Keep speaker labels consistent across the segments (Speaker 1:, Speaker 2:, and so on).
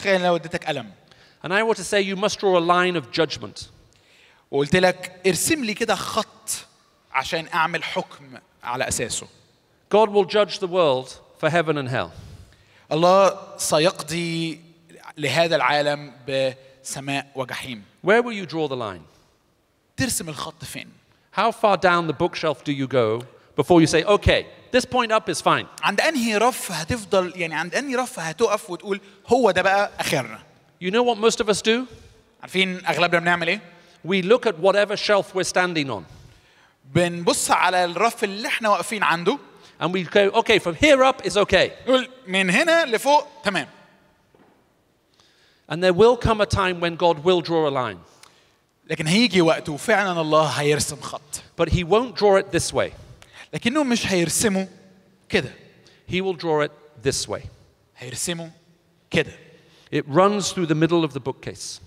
Speaker 1: تخيل لو اديتك قلم And I want to say you must draw a line of judgment. وقلت لك ارسم لي كده خط عشان اعمل حكم على اساسه. God will judge the world for heaven and hell. الله سيقضي لهذا العالم بسماء وجحيم. Where will you draw the line? ترسم الخط فين؟
Speaker 2: How far down the bookshelf do you go before you say, okay, this point up is fine.
Speaker 1: عند انهي رف هتفضل يعني عند انهي رف هتقف وتقول هو ده بقى اخرنا. You know what most of us do? عارفين اغلبنا بنعمل ايه؟ We look at whatever shelf we're standing on. بنبص على الرف اللي احنا واقفين
Speaker 2: عنده. And we go, okay, from here up is okay. نقول من هنا لفوق تمام. And there will come a time when God will draw a line. لكن هيجي وقت وفعلا الله هيرسم خط. But he won't draw it this way. لكنهم مش
Speaker 1: هيرسموا كده He will draw it this way. هيرسموا كده. It runs through the middle of the bookcase.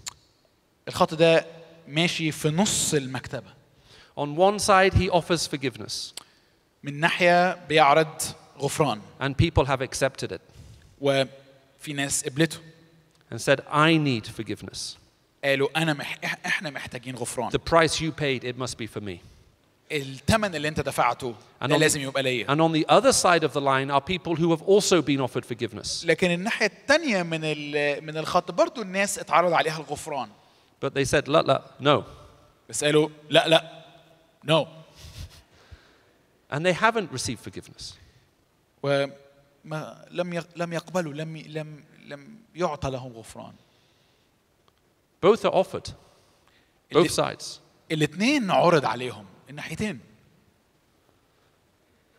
Speaker 1: الخط ده ماشي في نص المكتبة. On one side he offers forgiveness. من ناحية بيعرض غفران. And people have accepted it. وفي ناس قبلته. And said I need forgiveness. قالوا أنا مح... إحنا محتاجين
Speaker 2: غفران. The price you paid it must be for me.
Speaker 1: الثمن اللي انت دفعته
Speaker 2: ده لازم يبقى ليا. And on the other side of the line are people who have also been offered forgiveness.
Speaker 1: لكن الناحيه الثانيه من من الخط برضه الناس اتعرض عليها الغفران.
Speaker 2: But they said لا لا no. بس قالوا لا لا no. And they haven't received forgiveness.
Speaker 1: وما لم لم يقبلوا لم لم لم يعطى لهم غفران. Both are offered. Both sides. الاثنين عرض عليهم. الناحيتين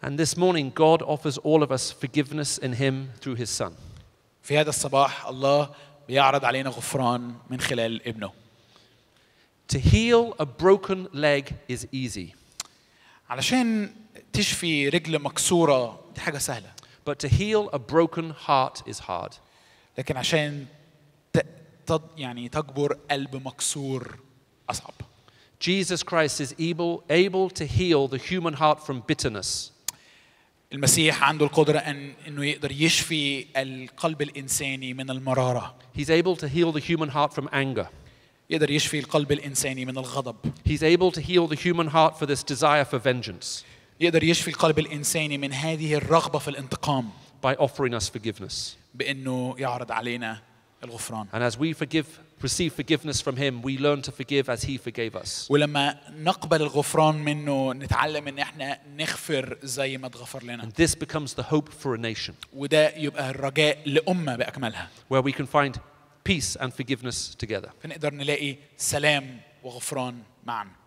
Speaker 1: And this morning, God offers all of us forgiveness in Him through His Son. في هذا الصباح الله بيعرض علينا غفران من خلال ابنه. To heal a broken leg is easy. علشان تشفي رجل مكسورة دي حاجة سهلة. But to heal a broken heart is hard. لكن عشان يعني تجبر قلب مكسور أصعب. Jesus Christ is able, able to heal the human heart from bitterness. المسيح عنده القدرة أن إنه يقدر يشفي القلب الإنساني من المرارة. He's able to heal the human heart from anger. يقدر يشفي القلب الإنساني من الغضب. He's able to heal the human heart for this desire for vengeance. يقدر يشفي القلب
Speaker 2: الإنساني من هذه الرغبة في الانتقام. By offering us forgiveness.
Speaker 1: بأنه يعرض علينا
Speaker 2: and as we forgive, receive forgiveness from Him, we learn to forgive as He forgave us.
Speaker 1: ولما نقبل الغفران منه نتعلم إن إحنا نغفر زي ما اتغفر لنا. And this becomes the hope for a nation. وده يبقى الرجاء لأمة بأكملها.
Speaker 2: Where we can find peace and forgiveness together.
Speaker 1: فنقدر نلاقي سلام وغفران معا.